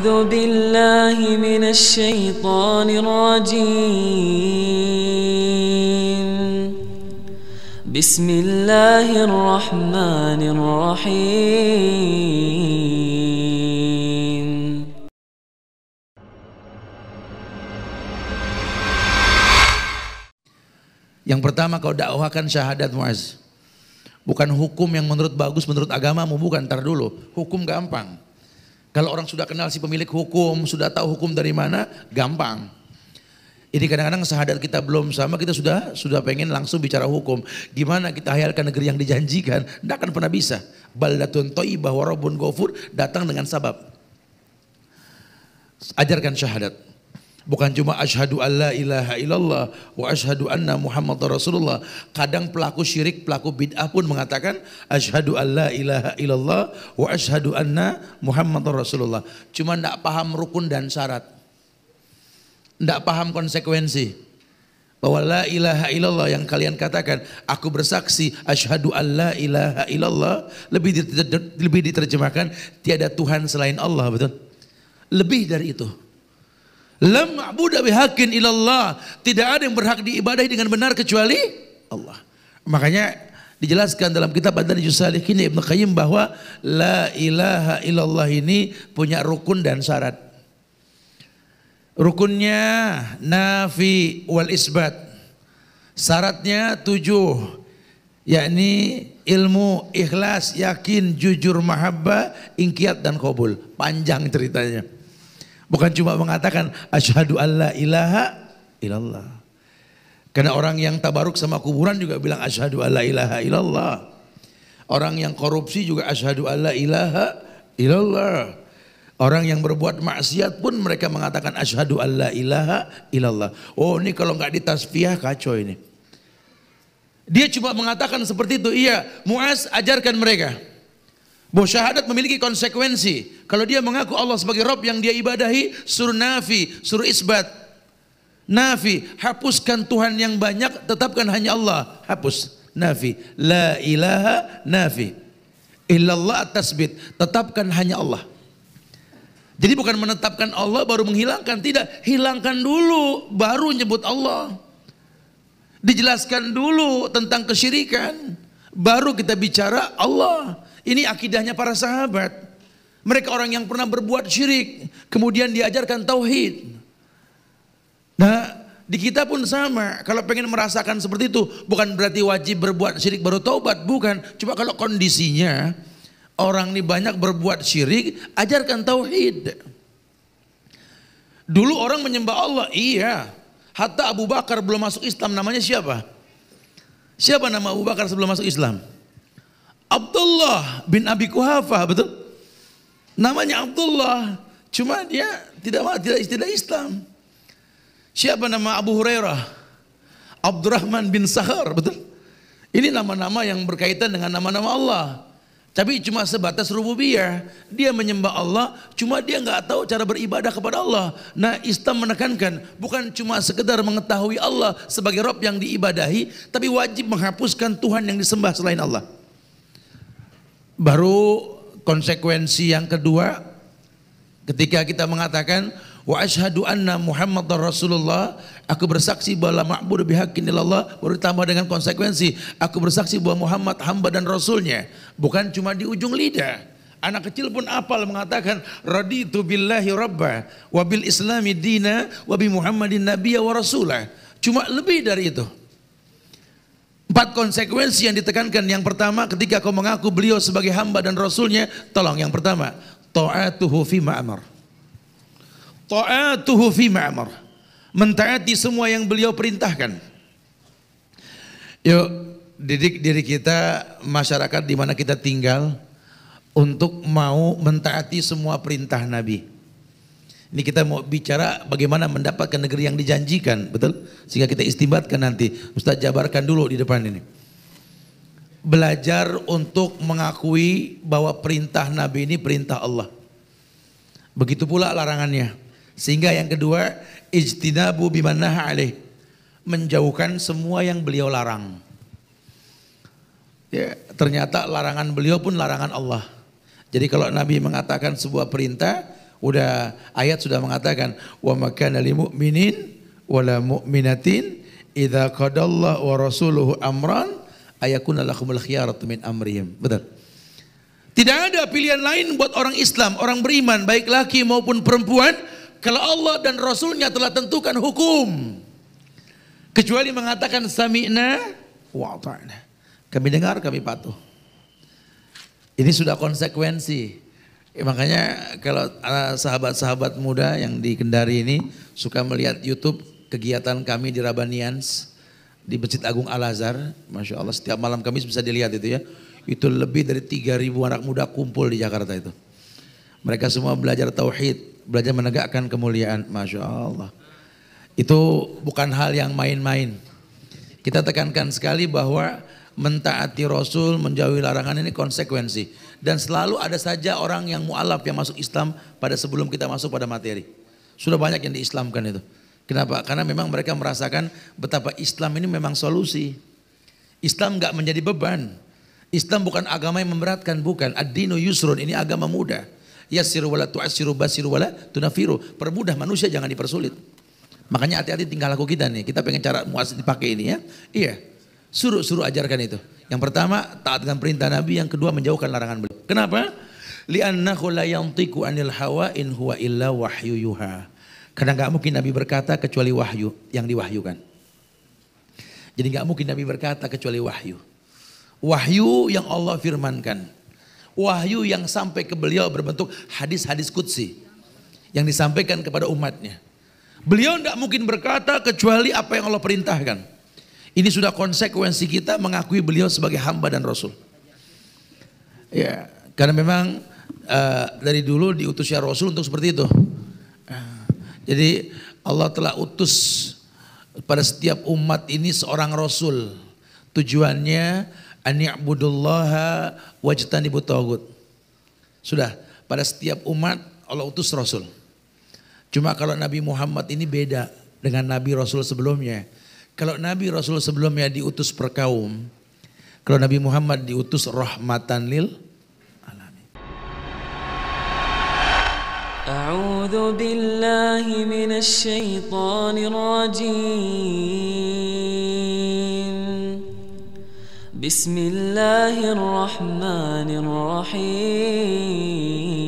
أعوذ بالله من الشيطان الرجيم بسم الله الرحمن الرحيم Yang pertama kau dakwahkan syahadat Muaz. Bukan hukum yang menurut bagus menurut agamamu, bukan, Tar dulu. Hukum gampang. Kalau orang sudah kenal si pemilik hukum, sudah tahu hukum dari mana, gampang. Jadi kadang-kadang sehadar kita belum sama, kita sudah sudah pengen langsung bicara hukum. Gimana kita hayalkan negeri yang dijanjikan, tidak akan pernah bisa. Baldatun Taibah warabun gofur datang dengan sabab. Ajarkan syahadat. Bukan cuma asyhadu alla ilaha illallah wa asyhadu anna Muhammad Rasulullah. Kadang pelaku syirik, pelaku bid'ah pun mengatakan asyhadu alla ilaha illallah wa asyhadu anna Muhammad Rasulullah. Cuma tidak paham rukun dan syarat. Tidak paham konsekuensi. Bahwa la ilaha illallah yang kalian katakan, aku bersaksi asyhadu alla ilaha illallah lebih lebih diterjemahkan tiada Tuhan selain Allah, betul? Lebih dari itu. Lam ma'budu bihaqin ilallah. Tidak ada yang berhak diibadahi dengan benar kecuali Allah. Makanya dijelaskan dalam kitab Adnan Juz ini Ibn Qayyim bahwa la ilaha illallah ini punya rukun dan syarat. Rukunnya nafi wal isbat. Syaratnya tujuh yakni ilmu, ikhlas, yakin, jujur, mahabbah, ingkiat dan kobul. Panjang ceritanya. Bukan cuma mengatakan asyhadu alla ilaha illallah. Karena orang yang tabaruk sama kuburan juga bilang asyhadu alla ilaha illallah. Orang yang korupsi juga asyhadu alla ilaha illallah. Orang yang berbuat maksiat pun mereka mengatakan asyhadu alla ilaha illallah. Oh ini kalau nggak ditasfiah kacau ini. Dia cuma mengatakan seperti itu. Iya, muas ajarkan mereka. Bahwa syahadat memiliki konsekuensi. Kalau dia mengaku Allah sebagai Rob yang dia ibadahi, suruh nafi, suruh isbat. Nafi, hapuskan Tuhan yang banyak, tetapkan hanya Allah. Hapus. Nafi. La ilaha nafi. Illallah tasbit. Tetapkan hanya Allah. Jadi bukan menetapkan Allah baru menghilangkan. Tidak, hilangkan dulu baru nyebut Allah. Dijelaskan dulu tentang kesyirikan. Baru kita bicara Allah. Ini akidahnya para sahabat. Mereka orang yang pernah berbuat syirik, kemudian diajarkan tauhid. Nah, di kita pun sama. Kalau pengen merasakan seperti itu, bukan berarti wajib berbuat syirik baru taubat, bukan. Cuma kalau kondisinya orang ini banyak berbuat syirik, ajarkan tauhid. Dulu orang menyembah Allah, iya. Hatta Abu Bakar belum masuk Islam namanya siapa? Siapa nama Abu Bakar sebelum masuk Islam? Abdullah bin Abi Kuhafa, betul? Namanya Abdullah, cuma dia tidak tidak tidak Islam. Siapa nama Abu Hurairah? Abdurrahman bin Sahar, betul? Ini nama-nama yang berkaitan dengan nama-nama Allah. Tapi cuma sebatas rububiyah. Dia menyembah Allah, cuma dia nggak tahu cara beribadah kepada Allah. Nah Islam menekankan, bukan cuma sekedar mengetahui Allah sebagai Rob yang diibadahi, tapi wajib menghapuskan Tuhan yang disembah selain Allah. Baru konsekuensi yang kedua ketika kita mengatakan wa asyhadu anna Muhammadar Rasulullah, aku bersaksi bahwa ma'budu bihaqqin illallah, baru ditambah dengan konsekuensi, aku bersaksi bahwa Muhammad hamba dan rasulnya, bukan cuma di ujung lidah. Anak kecil pun apal mengatakan raditu billahi rabba wa bil islami dina wa bi muhammadin nabiyya wa rasulah. Cuma lebih dari itu. Empat konsekuensi yang ditekankan. Yang pertama ketika kau mengaku beliau sebagai hamba dan rasulnya. Tolong yang pertama. Ta'atuhu fi ma'amar. Ta'atuhu fi ma'amar. Mentaati semua yang beliau perintahkan. Yuk didik diri kita masyarakat di mana kita tinggal untuk mau mentaati semua perintah Nabi. Ini kita mau bicara bagaimana mendapatkan negeri yang dijanjikan, betul? Sehingga kita istimbatkan nanti. Ustaz jabarkan dulu di depan ini. Belajar untuk mengakui bahwa perintah Nabi ini perintah Allah. Begitu pula larangannya. Sehingga yang kedua, ijtinabu bimana alih Menjauhkan semua yang beliau larang. Ya, ternyata larangan beliau pun larangan Allah. Jadi kalau Nabi mengatakan sebuah perintah, Udah ayat sudah mengatakan wa makana lil mu'minin wala mu'minatin idza qadallahu wa rasuluhu amran ayakuna lahumul khiyaratu min amrihim. Betul. Tidak ada pilihan lain buat orang Islam, orang beriman, baik laki maupun perempuan, kalau Allah dan Rasulnya telah tentukan hukum. Kecuali mengatakan sami'na wa ta'na. Kami dengar, kami patuh. Ini sudah konsekuensi. Ya, makanya kalau sahabat-sahabat muda yang di Kendari ini suka melihat YouTube kegiatan kami di Rabanians di Masjid Agung Al Azhar, masya Allah setiap malam Kamis bisa dilihat itu ya. Itu lebih dari 3.000 anak muda kumpul di Jakarta itu. Mereka semua belajar tauhid, belajar menegakkan kemuliaan, masya Allah. Itu bukan hal yang main-main. Kita tekankan sekali bahwa mentaati Rasul, menjauhi larangan ini konsekuensi. Dan selalu ada saja orang yang mualaf yang masuk Islam pada sebelum kita masuk pada materi. Sudah banyak yang diislamkan itu. Kenapa? Karena memang mereka merasakan betapa Islam ini memang solusi. Islam gak menjadi beban. Islam bukan agama yang memberatkan, bukan. Ad-dinu yusrun, ini agama mudah. Yassiru wala tu'assiru basiru wala tunafiru. Permudah manusia, jangan dipersulit. Makanya hati-hati tingkah laku kita nih. Kita pengen cara muasid dipakai ini ya. Iya, Suruh suruh ajarkan itu. Yang pertama taatkan perintah Nabi, yang kedua menjauhkan larangan beliau. Kenapa? Li'annahu la yantiqu anil hawa in huwa illa wahyu yuha. Karena nggak mungkin Nabi berkata kecuali wahyu yang diwahyukan. Jadi nggak mungkin Nabi berkata kecuali wahyu. Wahyu yang Allah firmankan. Wahyu yang sampai ke beliau berbentuk hadis-hadis kudsi. Yang disampaikan kepada umatnya. Beliau tidak mungkin berkata kecuali apa yang Allah perintahkan. Ini sudah konsekuensi kita mengakui beliau sebagai hamba dan rasul. Ya, karena memang uh, dari dulu diutusnya rasul untuk seperti itu. Uh, jadi Allah telah utus pada setiap umat ini seorang rasul. Tujuannya ani'budullaha wajtanibut tawgut. Sudah, pada setiap umat Allah utus rasul. Cuma kalau Nabi Muhammad ini beda dengan Nabi Rasul sebelumnya. Kalau Nabi Rasul sebelumnya diutus per kaum, kalau Nabi Muhammad diutus rahmatan lil alamin. A'udzu billahi minasy syaithanir rajim. Bismillahirrahmanirrahim.